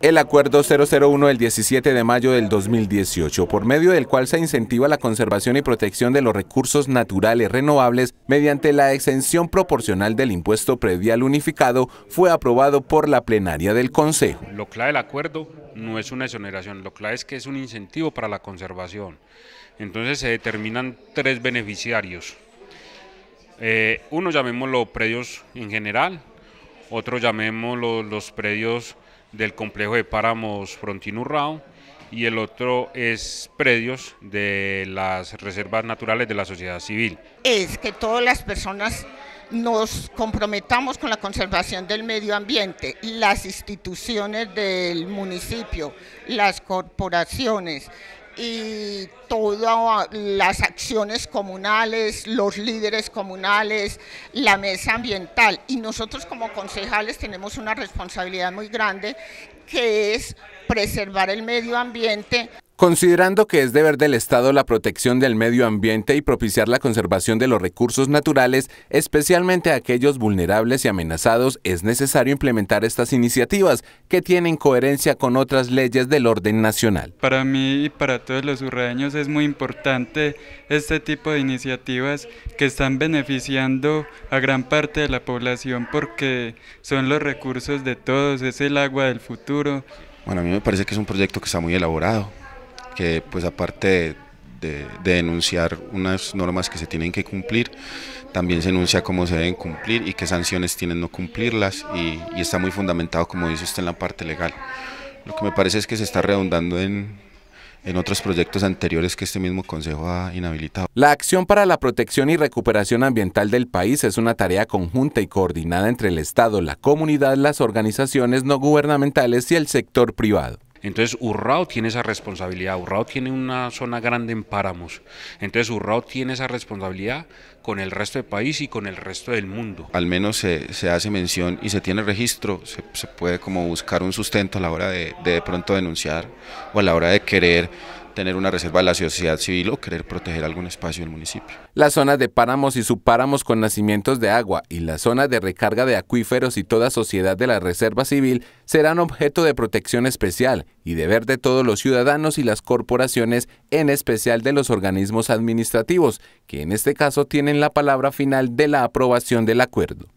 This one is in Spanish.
el Acuerdo 001 del 17 de mayo del 2018, por medio del cual se incentiva la conservación y protección de los recursos naturales renovables mediante la exención proporcional del impuesto predial unificado, fue aprobado por la plenaria del Consejo. Lo clave del acuerdo no es una exoneración, lo clave es que es un incentivo para la conservación. Entonces se determinan tres beneficiarios. Uno eh, uno llamémoslo predios en general, otro llamémoslo los predios del complejo de páramos Frontinurrao y el otro es predios de las reservas naturales de la sociedad civil. Es que todas las personas nos comprometamos con la conservación del medio ambiente, las instituciones del municipio, las corporaciones, y todas las acciones comunales, los líderes comunales, la mesa ambiental. Y nosotros como concejales tenemos una responsabilidad muy grande que es preservar el medio ambiente. Considerando que es deber del Estado la protección del medio ambiente y propiciar la conservación de los recursos naturales, especialmente aquellos vulnerables y amenazados, es necesario implementar estas iniciativas que tienen coherencia con otras leyes del orden nacional. Para mí y para todos los urreños es muy importante este tipo de iniciativas que están beneficiando a gran parte de la población porque son los recursos de todos, es el agua del futuro. Bueno, a mí me parece que es un proyecto que está muy elaborado, que pues, aparte de, denunciar unas normas que se tienen que cumplir, también se enuncia cómo se deben cumplir y qué sanciones tienen no cumplirlas y, está muy fundamentado, como dice usted, en la parte legal. Lo que me parece es que se está redundando en, en otros proyectos anteriores que este mismo Consejo ha inhabilitado. La acción para la protección y recuperación ambiental del país es una tarea conjunta y coordinada entre el Estado, la comunidad, las organizaciones no gubernamentales y el sector privado. Entonces Urrao tiene esa responsabilidad, Urrao tiene una zona grande en páramos, entonces Urrao tiene esa responsabilidad con el resto del país y con el resto del mundo. Al menos se, hace mención y se tiene registro, se, puede como buscar un sustento a la hora de, de pronto denunciar o a la hora de querer tener una reserva de la sociedad civil o querer proteger algún espacio del municipio. Las zonas de páramos y subpáramos con nacimientos de agua y las zonas de recarga de acuíferos y toda sociedad de la reserva civil serán objeto de protección especial y deber de todos los ciudadanos y las corporaciones, en especial de los organismos administrativos, que en este caso tienen la palabra final de la aprobación del acuerdo.